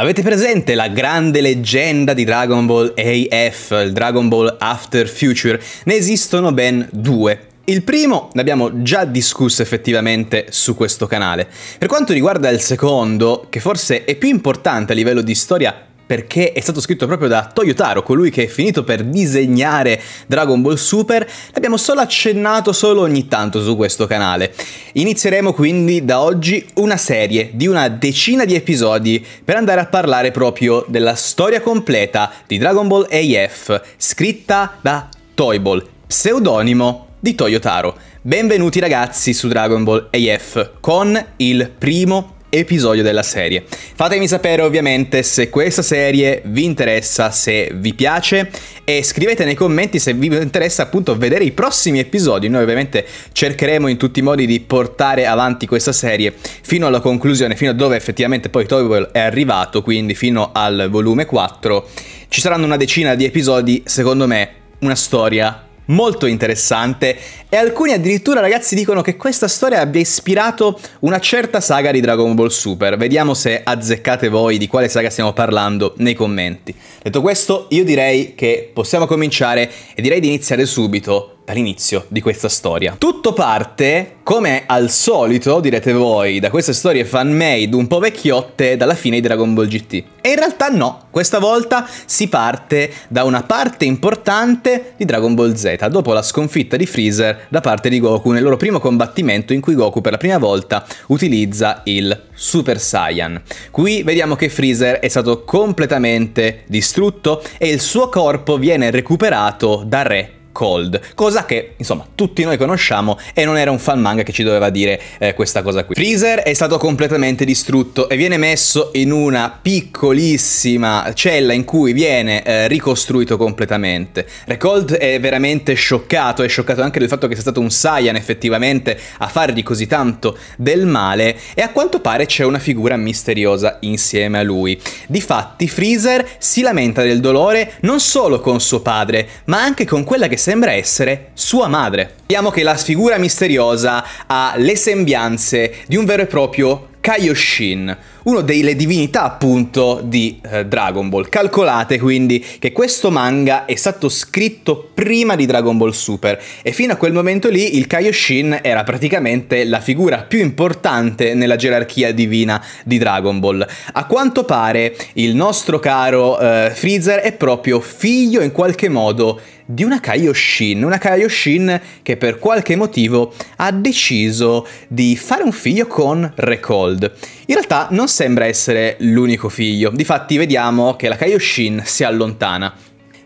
Avete presente la grande leggenda di Dragon Ball AF, il Dragon Ball After Future? Ne esistono ben due. Il primo l'abbiamo già discusso effettivamente su questo canale. Per quanto riguarda il secondo, che forse è più importante a livello di storia perché è stato scritto proprio da Toyotaro, colui che è finito per disegnare Dragon Ball Super. L'abbiamo solo accennato solo ogni tanto su questo canale. Inizieremo quindi da oggi una serie di una decina di episodi per andare a parlare proprio della storia completa di Dragon Ball AF, scritta da Toyball, pseudonimo di Toyotaro. Benvenuti ragazzi su Dragon Ball AF con il primo episodio della serie. Fatemi sapere ovviamente se questa serie vi interessa, se vi piace e scrivete nei commenti se vi interessa appunto vedere i prossimi episodi. Noi ovviamente cercheremo in tutti i modi di portare avanti questa serie fino alla conclusione, fino a dove effettivamente poi Toivel è arrivato, quindi fino al volume 4. Ci saranno una decina di episodi, secondo me, una storia molto interessante e alcuni addirittura ragazzi dicono che questa storia abbia ispirato una certa saga di Dragon Ball Super. Vediamo se azzeccate voi di quale saga stiamo parlando nei commenti. Detto questo, io direi che possiamo cominciare e direi di iniziare subito dall'inizio di questa storia. Tutto parte, come al solito, direte voi, da queste storie fan-made un po' vecchiotte dalla fine di Dragon Ball GT. E in realtà no, questa volta si parte da una parte importante di Dragon Ball Z, dopo la sconfitta di Freezer da parte di Goku nel loro primo combattimento in cui Goku per la prima volta utilizza il Super Saiyan. Qui vediamo che Freezer è stato completamente distrutto e il suo corpo viene recuperato da Re Cold, cosa che insomma tutti noi conosciamo e non era un fan manga che ci doveva dire eh, questa cosa qui. Freezer è stato completamente distrutto e viene messo in una piccolissima cella in cui viene eh, ricostruito completamente. Recold è veramente scioccato, è scioccato anche del fatto che sia stato un Saiyan effettivamente a fargli così tanto del male e a quanto pare c'è una figura misteriosa insieme a lui. Difatti Freezer si lamenta del dolore non solo con suo padre, ma anche con quella che sembra essere sua madre. Vediamo che la sfigura misteriosa ha le sembianze di un vero e proprio Kaioshin, uno delle divinità appunto di eh, Dragon Ball. Calcolate quindi che questo manga è stato scritto prima di Dragon Ball Super e fino a quel momento lì il Kaioshin era praticamente la figura più importante nella gerarchia divina di Dragon Ball. A quanto pare il nostro caro eh, Freezer è proprio figlio in qualche modo di una Kaioshin, una Kaioshin che per qualche motivo ha deciso di fare un figlio con Recold. In realtà non si sembra essere l'unico figlio. Difatti vediamo che la Kaioshin si allontana.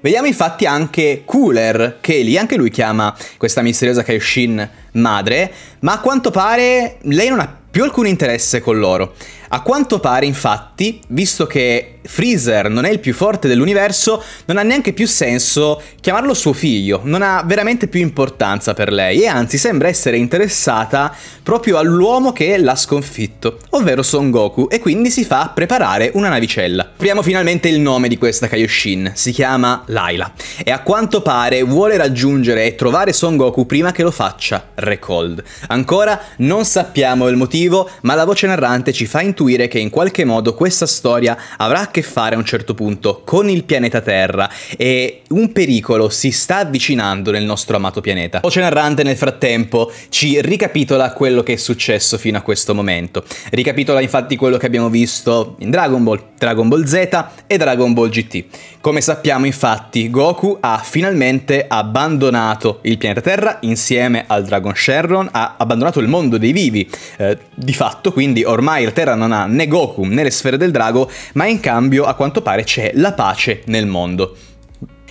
Vediamo infatti anche Cooler, che lì anche lui chiama questa misteriosa Kaioshin madre, ma a quanto pare lei non ha più alcun interesse con loro. A quanto pare infatti, visto che Freezer non è il più forte dell'universo, non ha neanche più senso chiamarlo suo figlio, non ha veramente più importanza per lei e anzi sembra essere interessata proprio all'uomo che l'ha sconfitto, ovvero Son Goku, e quindi si fa preparare una navicella. Apriamo finalmente il nome di questa Kaioshin, si chiama Laila e a quanto pare vuole raggiungere e trovare Son Goku prima che lo faccia Recold. Ancora non sappiamo il motivo, ma la voce narrante ci fa intuire che in qualche modo questa storia avrà a che fare a un certo punto con il pianeta Terra e un pericolo si sta avvicinando nel nostro amato pianeta. Voce narrante nel frattempo ci ricapitola quello che è successo fino a questo momento. Ricapitola infatti quello che abbiamo visto in Dragon Ball, Dragon Ball Z e Dragon Ball GT. Come sappiamo infatti Goku ha finalmente abbandonato il pianeta Terra insieme al Dragon Sherron, ha abbandonato il mondo dei vivi. Eh, di fatto quindi ormai la Terra non ha né Goku né le sfere del drago, ma in cambio cambio a quanto pare c'è la pace nel mondo.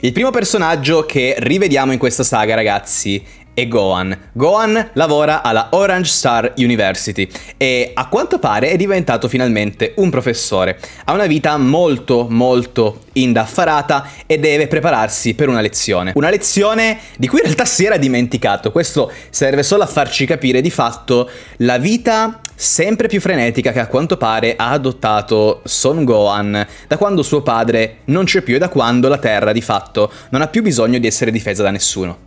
Il primo personaggio che rivediamo in questa saga, ragazzi, è Gohan. Gohan lavora alla Orange Star University e a quanto pare è diventato finalmente un professore. Ha una vita molto molto indaffarata e deve prepararsi per una lezione. Una lezione di cui in realtà si era dimenticato. Questo serve solo a farci capire di fatto la vita sempre più frenetica che a quanto pare ha adottato Son Gohan da quando suo padre non c'è più e da quando la Terra di fatto non ha più bisogno di essere difesa da nessuno.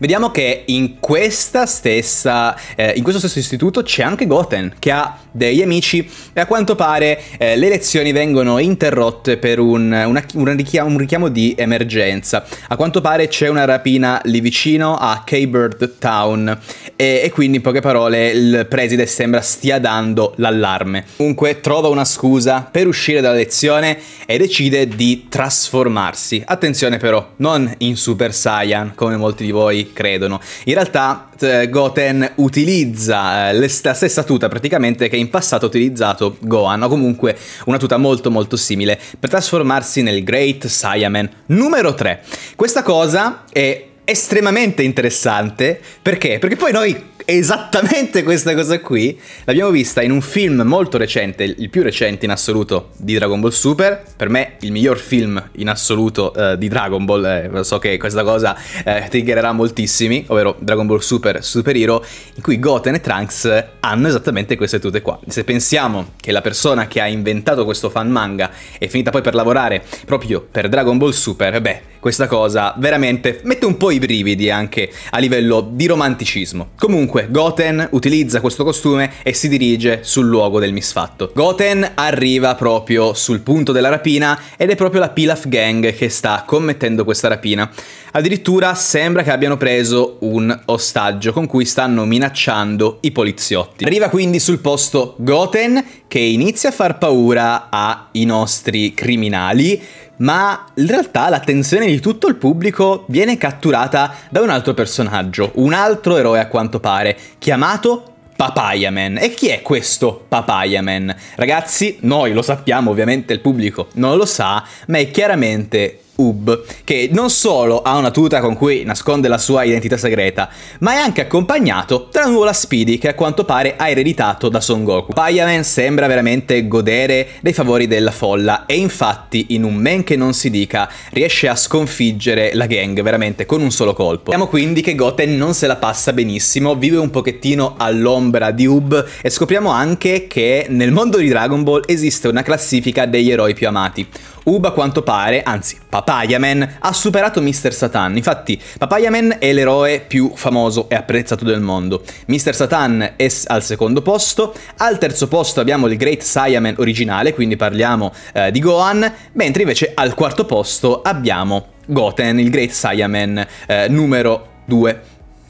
Vediamo che in questa stessa, eh, in questo stesso istituto c'è anche Goten che ha degli amici e a quanto pare eh, le lezioni vengono interrotte per un, una, un, richiamo, un richiamo di emergenza. A quanto pare c'è una rapina lì vicino a K-Bird Town e, e, quindi in poche parole il preside sembra stia dando l'allarme. Comunque trova una scusa per uscire dalla lezione e decide di trasformarsi. Attenzione però, non in Super Saiyan come molti di voi credono. In realtà eh, Goten utilizza eh, la stessa tuta praticamente che in passato ha utilizzato Gohan, o comunque una tuta molto molto simile, per trasformarsi nel Great Saiyaman numero 3. Questa cosa è estremamente interessante perché? Perché poi noi esattamente questa cosa qui l'abbiamo vista in un film molto recente, il più recente in assoluto di Dragon Ball Super, per me il miglior film in assoluto eh, di Dragon Ball, eh, so che questa cosa eh, triggererà moltissimi, ovvero Dragon Ball Super Super Hero, in cui Goten e Trunks eh, hanno esattamente queste tute qua. Se pensiamo che la persona che ha inventato questo fan manga è finita poi per lavorare proprio per Dragon Ball Super, beh, questa cosa veramente mette un po' i brividi anche a livello di romanticismo. Comunque, Goten utilizza questo costume e si dirige sul luogo del misfatto. Goten arriva proprio sul punto della rapina ed è proprio la Pilaf Gang che sta commettendo questa rapina. Addirittura sembra che abbiano preso un ostaggio con cui stanno minacciando i poliziotti. Arriva quindi sul posto Goten che inizia a far paura ai nostri criminali ma in realtà l'attenzione di tutto il pubblico viene catturata da un altro personaggio, un altro eroe a quanto pare, chiamato Papaya Man. E chi è questo Papaya Man? Ragazzi, noi lo sappiamo, ovviamente il pubblico non lo sa, ma è chiaramente Ub, che non solo ha una tuta con cui nasconde la sua identità segreta, ma è anche accompagnato da dalla nuvola Speedy che a quanto pare ha ereditato da Son Goku. Paiaman sembra veramente godere dei favori della folla e infatti in un men che non si dica riesce a sconfiggere la gang veramente con un solo colpo. Vediamo quindi che Goten non se la passa benissimo, vive un pochettino all'ombra di Ub e scopriamo anche che nel mondo di Dragon Ball esiste una classifica degli eroi più amati. Ub a quanto pare, anzi Papaya Man ha superato Mr. Satan. Infatti, Papaya Man è l'eroe più famoso e apprezzato del mondo. Mr. Satan è al secondo posto. Al terzo posto abbiamo il Great Saiyaman originale, quindi parliamo eh, di Gohan. Mentre invece al quarto posto abbiamo Goten, il Great Saiyaman eh, numero 2.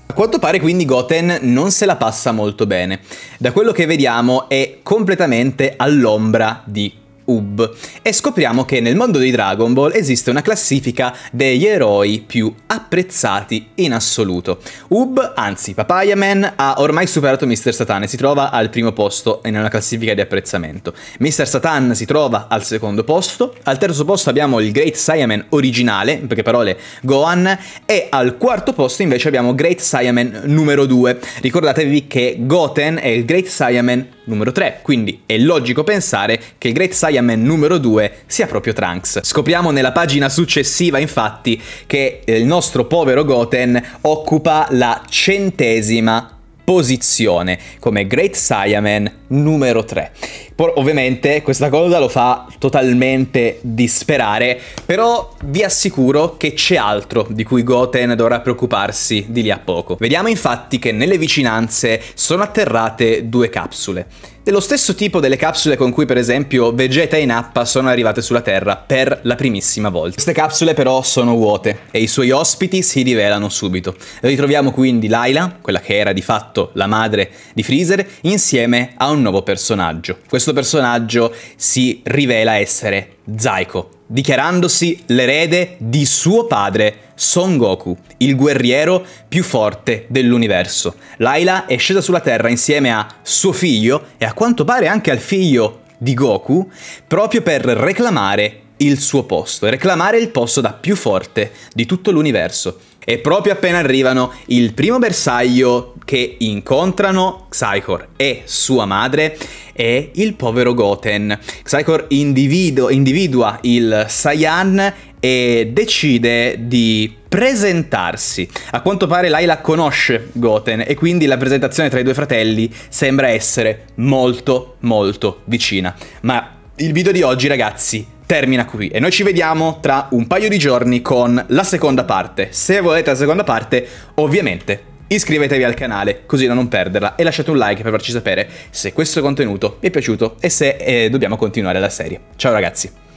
A quanto pare quindi Goten non se la passa molto bene. Da quello che vediamo è completamente all'ombra di Hub e scopriamo che nel mondo di Dragon Ball esiste una classifica degli eroi più apprezzati in assoluto. Ub, anzi Papaya Man, ha ormai superato Mr. Satan e si trova al primo posto nella classifica di apprezzamento. Mr. Satan si trova al secondo posto, al terzo posto abbiamo il Great Saiyaman originale, in poche parole Gohan, e al quarto posto invece abbiamo Great Saiyaman numero 2. Ricordatevi che Goten è il Great Saiyaman numero 3, quindi è logico pensare che il Great Saiyaman spider numero 2 sia proprio Trunks. Scopriamo nella pagina successiva infatti che eh, il nostro povero Goten occupa la centesima posizione come Great Saiyaman numero 3. Por ovviamente questa cosa lo fa totalmente disperare, però vi assicuro che c'è altro di cui Goten dovrà preoccuparsi di lì a poco. Vediamo infatti che nelle vicinanze sono atterrate due capsule dello stesso tipo delle capsule con cui per esempio Vegeta e Nappa sono arrivate sulla Terra per la primissima volta. Queste capsule però sono vuote e i suoi ospiti si rivelano subito. Ritroviamo quindi Laila, quella che era di fatto la madre di Freezer, insieme a un nuovo personaggio. Questo personaggio si rivela essere Zaiko, dichiarandosi l'erede di suo padre Son Goku, il guerriero più forte dell'universo. Laila è scesa sulla Terra insieme a suo figlio e a quanto pare anche al figlio di Goku proprio per reclamare il suo posto reclamare il posto da più forte di tutto l'universo. E proprio appena arrivano, il primo bersaglio che incontrano Psychor e sua madre è il povero Goten. Psychor individua il Saiyan e decide di presentarsi. A quanto pare Laila conosce Goten e quindi la presentazione tra i due fratelli sembra essere molto molto vicina. Ma il video di oggi ragazzi termina qui e noi ci vediamo tra un paio di giorni con la seconda parte. Se volete la seconda parte, ovviamente iscrivetevi al canale così da non perderla e lasciate un like per farci sapere se questo contenuto vi è piaciuto e se eh, dobbiamo continuare la serie. Ciao ragazzi!